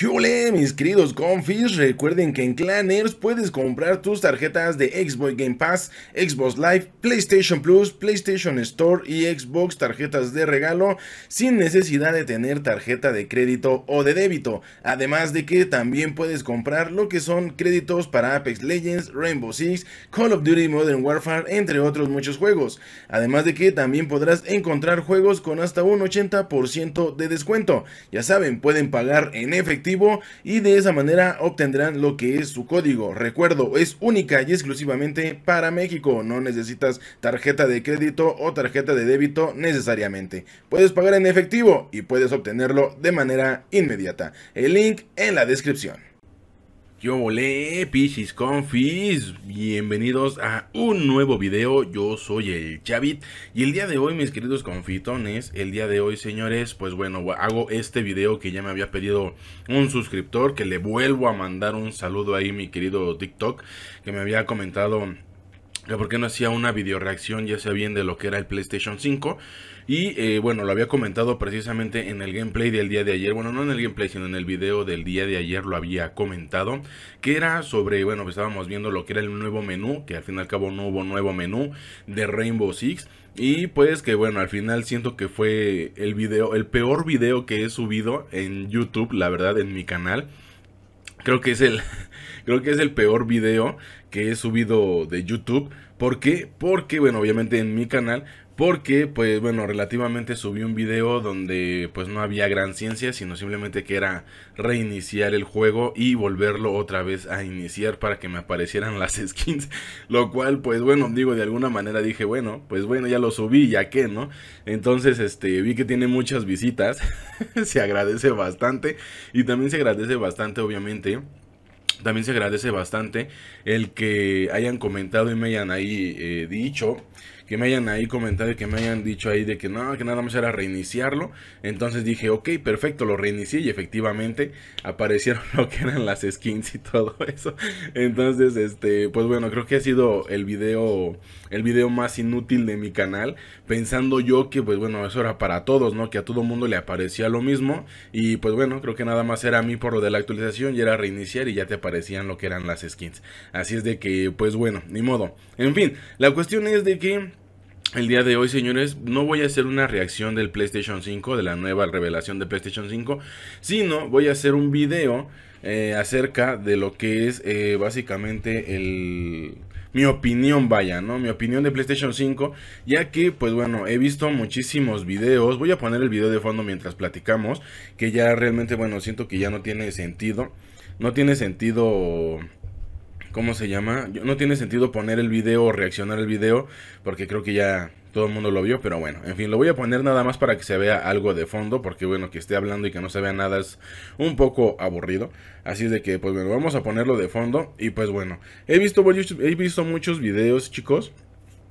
¿Qué mis queridos confis? Recuerden que en Clanners puedes comprar tus tarjetas de Xbox Game Pass, Xbox Live, PlayStation Plus, PlayStation Store y Xbox tarjetas de regalo sin necesidad de tener tarjeta de crédito o de débito. Además de que también puedes comprar lo que son créditos para Apex Legends, Rainbow Six, Call of Duty Modern Warfare, entre otros muchos juegos. Además de que también podrás encontrar juegos con hasta un 80% de descuento. Ya saben, pueden pagar en efectivo y de esa manera obtendrán lo que es su código. Recuerdo, es única y exclusivamente para México. No necesitas tarjeta de crédito o tarjeta de débito necesariamente. Puedes pagar en efectivo y puedes obtenerlo de manera inmediata. El link en la descripción. Yo volé, Pichis Confis, bienvenidos a un nuevo video, yo soy el Chavit y el día de hoy mis queridos confitones, el día de hoy señores, pues bueno, hago este video que ya me había pedido un suscriptor, que le vuelvo a mandar un saludo ahí mi querido TikTok, que me había comentado porque por qué no hacía una videoreacción, ya sea bien de lo que era el PlayStation 5. Y eh, bueno, lo había comentado precisamente en el gameplay del día de ayer. Bueno, no en el gameplay, sino en el video del día de ayer lo había comentado. Que era sobre, bueno, estábamos viendo lo que era el nuevo menú. Que al fin y al cabo no hubo nuevo menú de Rainbow Six. Y pues que bueno, al final siento que fue el video, el peor video que he subido en YouTube, la verdad, en mi canal. Creo que es el, creo que es el peor video que he subido de YouTube. ¿Por qué? Porque, bueno, obviamente en mi canal porque, pues bueno, relativamente subí un video donde pues no había gran ciencia, sino simplemente que era reiniciar el juego y volverlo otra vez a iniciar para que me aparecieran las skins. Lo cual, pues bueno, digo, de alguna manera dije, bueno, pues bueno, ya lo subí, ya qué, ¿no? Entonces, este, vi que tiene muchas visitas, se agradece bastante y también se agradece bastante, obviamente. También se agradece bastante el que hayan comentado y me hayan ahí eh, dicho que me hayan ahí comentado y que me hayan dicho ahí de que no, que nada más era reiniciarlo. Entonces dije, ok, perfecto, lo reinicié y efectivamente aparecieron lo que eran las skins y todo eso. Entonces, este, pues bueno, creo que ha sido el video, el video más inútil de mi canal. Pensando yo que, pues bueno, eso era para todos, ¿no? Que a todo mundo le aparecía lo mismo. Y pues bueno, creo que nada más era a mí por lo de la actualización y era reiniciar y ya te aparecían lo que eran las skins. Así es de que, pues bueno, ni modo. En fin, la cuestión es de que el día de hoy, señores, no voy a hacer una reacción del PlayStation 5, de la nueva revelación de PlayStation 5, sino voy a hacer un video eh, acerca de lo que es eh, básicamente el... Mi opinión, vaya, ¿no? Mi opinión de PlayStation 5, ya que, pues bueno, he visto muchísimos videos. Voy a poner el video de fondo mientras platicamos, que ya realmente, bueno, siento que ya no tiene sentido. No tiene sentido ¿Cómo se llama? no tiene sentido poner el video o reaccionar el video porque creo que ya todo el mundo lo vio, pero bueno, en fin, lo voy a poner nada más para que se vea algo de fondo, porque bueno, que esté hablando y que no se vea nada es un poco aburrido. Así de que, pues bueno, vamos a ponerlo de fondo y pues bueno, he visto, he visto muchos videos, chicos,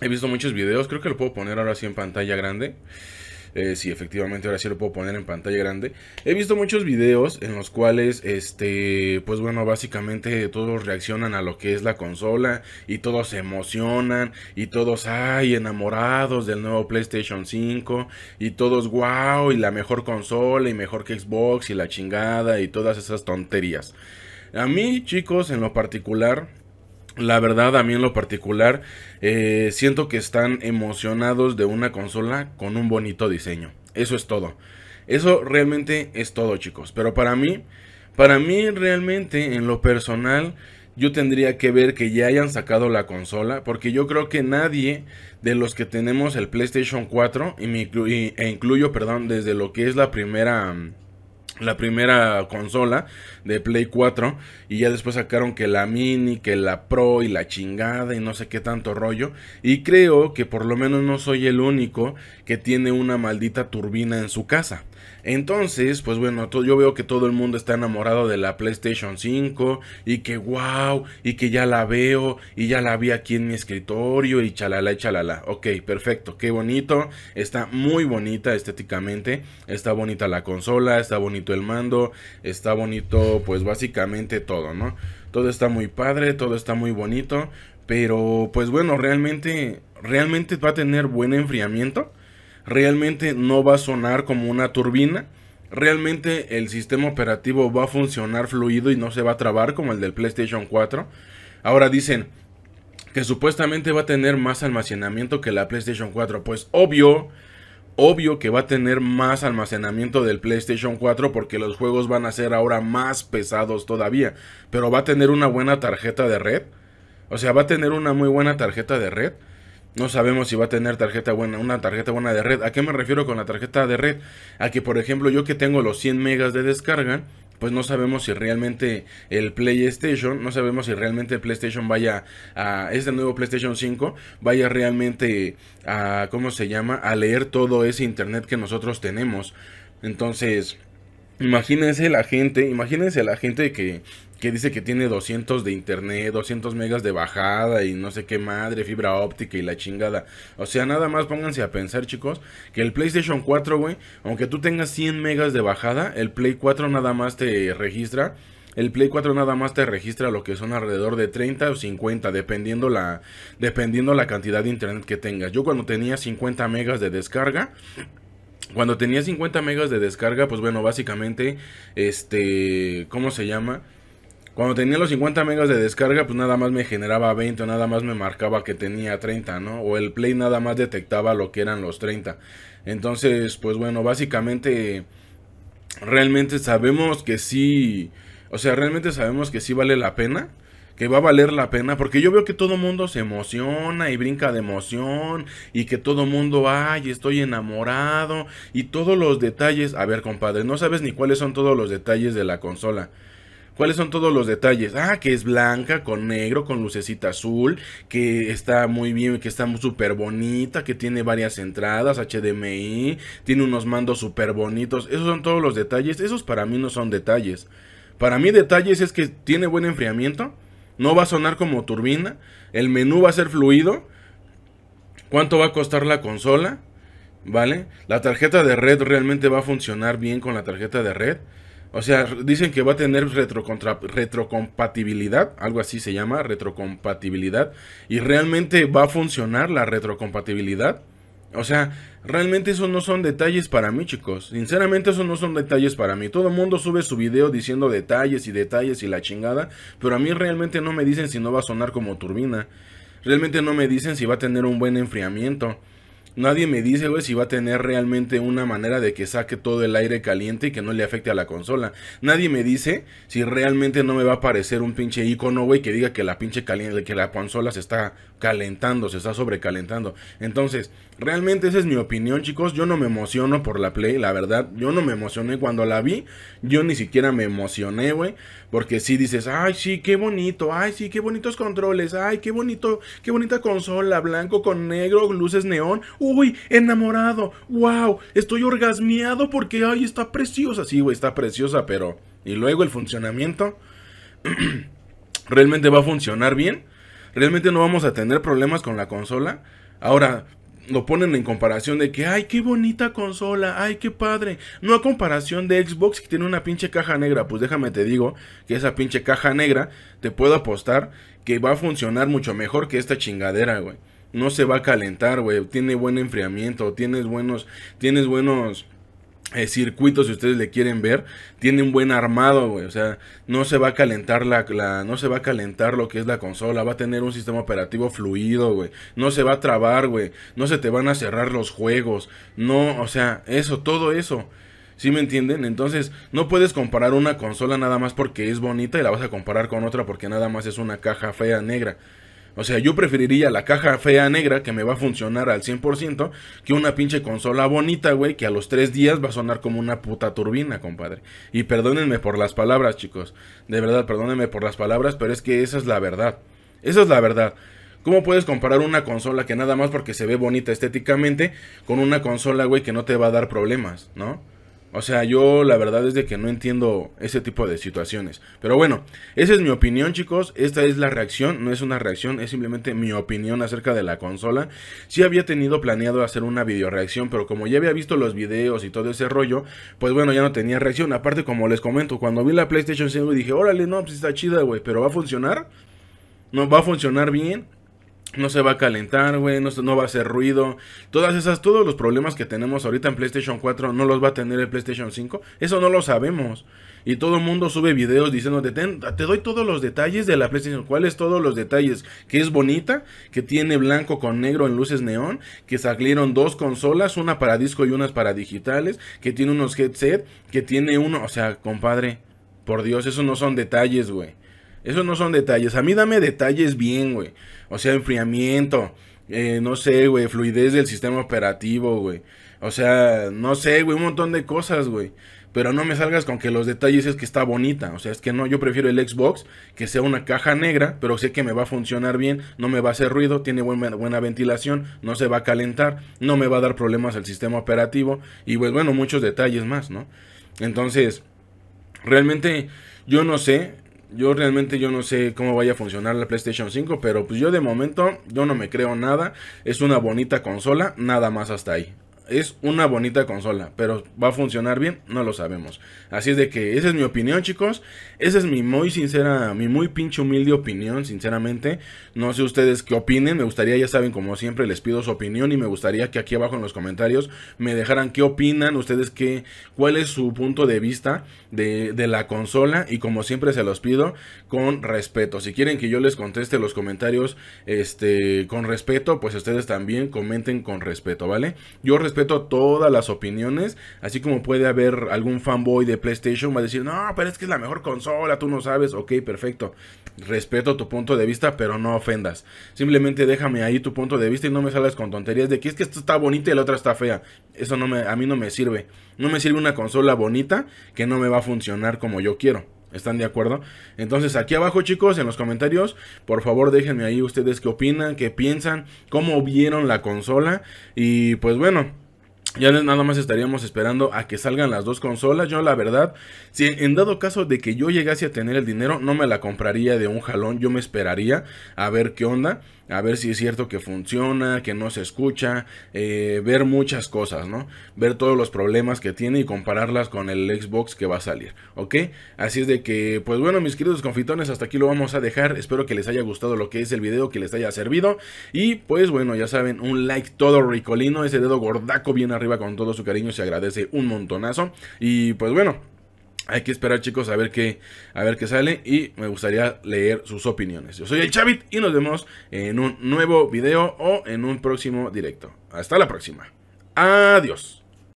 he visto muchos videos, creo que lo puedo poner ahora sí en pantalla grande. Eh, si efectivamente ahora sí lo puedo poner en pantalla grande. He visto muchos videos en los cuales, este, pues bueno, básicamente todos reaccionan a lo que es la consola y todos se emocionan y todos, ay, enamorados del nuevo PlayStation 5 y todos, wow, y la mejor consola y mejor que Xbox y la chingada y todas esas tonterías. A mí, chicos, en lo particular, la verdad, a mí en lo particular, eh, siento que están emocionados de una consola con un bonito diseño. Eso es todo. Eso realmente es todo, chicos. Pero para mí, para mí realmente, en lo personal, yo tendría que ver que ya hayan sacado la consola, porque yo creo que nadie de los que tenemos el PlayStation 4, y me e incluyo, perdón, desde lo que es la primera... Mm, la primera consola de Play 4 y ya después sacaron que la mini, que la pro y la chingada y no sé qué tanto rollo y creo que por lo menos no soy el único que tiene una maldita turbina en su casa. Entonces, pues bueno, yo veo que todo el mundo está enamorado de la PlayStation 5 y que wow, y que ya la veo y ya la vi aquí en mi escritorio y chalala y chalala. Ok, perfecto, qué bonito, está muy bonita estéticamente, está bonita la consola, está bonito el mando, está bonito pues básicamente todo, ¿no? Todo está muy padre, todo está muy bonito, pero pues bueno, realmente, realmente va a tener buen enfriamiento realmente no va a sonar como una turbina. Realmente el sistema operativo va a funcionar fluido y no se va a trabar como el del PlayStation 4. Ahora dicen que supuestamente va a tener más almacenamiento que la PlayStation 4. Pues obvio, obvio que va a tener más almacenamiento del PlayStation 4 porque los juegos van a ser ahora más pesados todavía. Pero va a tener una buena tarjeta de red. O sea, va a tener una muy buena tarjeta de red. No sabemos si va a tener tarjeta buena, una tarjeta buena de red. ¿A qué me refiero con la tarjeta de red? A que, por ejemplo, yo que tengo los 100 megas de descarga, pues no sabemos si realmente el PlayStation, no sabemos si realmente el PlayStation vaya a este nuevo PlayStation 5 vaya realmente a ¿cómo se llama? a leer todo ese internet que nosotros tenemos. Entonces, imagínense la gente, imagínense la gente que que dice que tiene 200 de internet, 200 megas de bajada y no sé qué madre, fibra óptica y la chingada. O sea, nada más pónganse a pensar, chicos, que el PlayStation 4, güey, aunque tú tengas 100 megas de bajada, el Play 4 nada más te registra. El Play 4 nada más te registra lo que son alrededor de 30 o 50, dependiendo la, dependiendo la cantidad de internet que tengas. Yo cuando tenía 50 megas de descarga, cuando tenía 50 megas de descarga, pues bueno, básicamente, este, ¿cómo se llama? Cuando tenía los 50 megas de descarga, pues nada más me generaba 20, nada más me marcaba que tenía 30, ¿no? O el Play nada más detectaba lo que eran los 30. Entonces, pues bueno, básicamente, realmente sabemos que sí, o sea, realmente sabemos que sí vale la pena que va a valer la pena porque yo veo que todo mundo se emociona y brinca de emoción y que todo mundo ay estoy enamorado y todos los detalles a ver compadre no sabes ni cuáles son todos los detalles de la consola ¿Cuáles son todos los detalles? Ah, que es blanca, con negro, con lucecita azul, que está muy bien, que está súper bonita, que tiene varias entradas, HDMI, tiene unos mandos súper bonitos. Esos son todos los detalles. Esos para mí no son detalles. Para mí detalles es que tiene buen enfriamiento, no va a sonar como turbina, el menú va a ser fluido, cuánto va a costar la consola, ¿vale? La tarjeta de red realmente va a funcionar bien con la tarjeta de red. O sea, dicen que va a tener retrocompatibilidad, algo así se llama, retrocompatibilidad. ¿Y realmente va a funcionar la retrocompatibilidad? O sea, realmente esos no son detalles para mí, chicos. Sinceramente, esos no son detalles para mí. Todo el mundo sube su video diciendo detalles y detalles y la chingada, pero a mí realmente no me dicen si no va a sonar como turbina. Realmente no me dicen si va a tener un buen enfriamiento. Nadie me dice, güey, si va a tener realmente una manera de que saque todo el aire caliente y que no le afecte a la consola. Nadie me dice si realmente no me va a aparecer un pinche icono, güey, que diga que la pinche caliente, que la consola se está calentando, se está sobrecalentando. Entonces, Realmente esa es mi opinión, chicos. Yo no me emociono por la Play, la verdad. Yo no me emocioné cuando la vi. Yo ni siquiera me emocioné, güey. Porque si dices, ay, sí, qué bonito. Ay, sí, qué bonitos controles. Ay, qué bonito. Qué bonita consola. Blanco con negro, luces neón. Uy, enamorado. Wow, estoy orgasmeado porque, ay, está preciosa. Sí, güey, está preciosa, pero... Y luego el funcionamiento. ¿Realmente va a funcionar bien? ¿Realmente no vamos a tener problemas con la consola? Ahora, lo ponen en comparación de que, ay, qué bonita consola, ay, qué padre. No a comparación de Xbox que tiene una pinche caja negra. Pues déjame te digo que esa pinche caja negra te puedo apostar que va a funcionar mucho mejor que esta chingadera, güey. No se va a calentar, güey. Tiene buen enfriamiento, tienes buenos, tienes buenos eh, circuito si ustedes le quieren ver tiene un buen armado güey o sea no se va a calentar la, no se va a calentar lo que es la consola va a tener un sistema operativo fluido güey no se va a trabar güey no se te van a cerrar los juegos no o sea eso todo eso ¿Sí me entienden? Entonces, no puedes comparar una consola nada más porque es bonita y la vas a comparar con otra porque nada más es una caja fea negra. O sea, yo preferiría la caja fea negra que me va a funcionar al 100% que una pinche consola bonita, güey, que a los tres días va a sonar como una puta turbina, compadre. Y perdónenme por las palabras, chicos. De verdad, perdónenme por las palabras, pero es que esa es la verdad. Esa es la verdad. ¿Cómo puedes comparar una consola que nada más porque se ve bonita estéticamente con una consola, güey, que no te va a dar problemas, ¿no? O sea, yo la verdad es de que no entiendo ese tipo de situaciones. Pero bueno, esa es mi opinión, chicos. Esta es la reacción, no es una reacción, es simplemente mi opinión acerca de la consola. Sí había tenido planeado hacer una video reacción, pero como ya había visto los videos y todo ese rollo, pues bueno, ya no tenía reacción. Aparte, como les comento, cuando vi la PlayStation 5 dije, órale, no, pues está chida, güey, pero va a funcionar. No, va a funcionar bien. No se va a calentar, güey, no, no, va a hacer ruido. Todas esas, todos los problemas que tenemos ahorita en PlayStation 4 no los va a tener el PlayStation 5. Eso no lo sabemos. Y todo el mundo sube videos diciéndote, te doy todos los detalles de la PlayStation. ¿Cuáles todos los detalles? Que es bonita, que tiene blanco con negro en luces neón, que salieron dos consolas, una para disco y unas para digitales, que tiene unos headset, que tiene uno, o sea, compadre, por Dios, esos no son detalles, güey. Esos no son detalles. A mí dame detalles bien, güey. O sea, enfriamiento. Eh, no sé, güey, fluidez del sistema operativo, güey. O sea, no sé, güey, un montón de cosas, güey. Pero no me salgas con que los detalles es que está bonita. O sea, es que no, yo prefiero el Xbox que sea una caja negra, pero sé que me va a funcionar bien, no me va a hacer ruido, tiene buena, buena ventilación, no se va a calentar, no me va a dar problemas al sistema operativo y pues bueno, muchos detalles más, ¿no? Entonces, realmente yo no sé, yo realmente yo no sé cómo vaya a funcionar la PlayStation 5, pero pues yo de momento yo no me creo nada. Es una bonita consola, nada más hasta ahí es una bonita consola, pero va a funcionar bien, no lo sabemos. Así es de que esa es mi opinión, chicos. Esa es mi muy sincera, mi muy pinche humilde opinión, sinceramente. No sé ustedes qué opinen, me gustaría, ya saben, como siempre, les pido su opinión y me gustaría que aquí abajo en los comentarios me dejaran qué opinan, ustedes qué, cuál es su punto de vista de, de la consola y como siempre se los pido con respeto. Si quieren que yo les conteste los comentarios este, con respeto, pues ustedes también comenten con respeto, ¿vale? Yo respeto respeto todas las opiniones, así como puede haber algún fanboy de PlayStation va a decir, no, pero es que es la mejor consola, tú no sabes, ok, perfecto, respeto tu punto de vista, pero no ofendas, simplemente déjame ahí tu punto de vista y no me salgas con tonterías de que es que esto está bonita y la otra está fea, eso no me, a mí no me sirve, no me sirve una consola bonita que no me va a funcionar como yo quiero. ¿Están de acuerdo? Entonces aquí abajo chicos, en los comentarios, por favor déjenme ahí ustedes qué opinan, qué piensan, cómo vieron la consola y pues bueno. Ya nada más estaríamos esperando a que salgan las dos consolas. Yo la verdad, si en dado caso de que yo llegase a tener el dinero, no me la compraría de un jalón. Yo me esperaría a ver qué onda, a ver si es cierto que funciona, que no se escucha, eh, ver muchas cosas, ¿no? Ver todos los problemas que tiene y compararlas con el Xbox que va a salir, ¿ok? Así es de que, pues bueno, mis queridos confitones, hasta aquí lo vamos a dejar. Espero que les haya gustado lo que es el video, que les haya servido. Y pues bueno, ya saben, un like todo ricolino, ese dedo gordaco bien arriba arriba con todo su cariño, se agradece un montonazo. Y pues bueno, hay que esperar, chicos, a ver qué, a ver qué sale. Y me gustaría leer sus opiniones. Yo soy el Chavit y nos vemos en un nuevo video o en un próximo directo. Hasta la próxima. Adiós.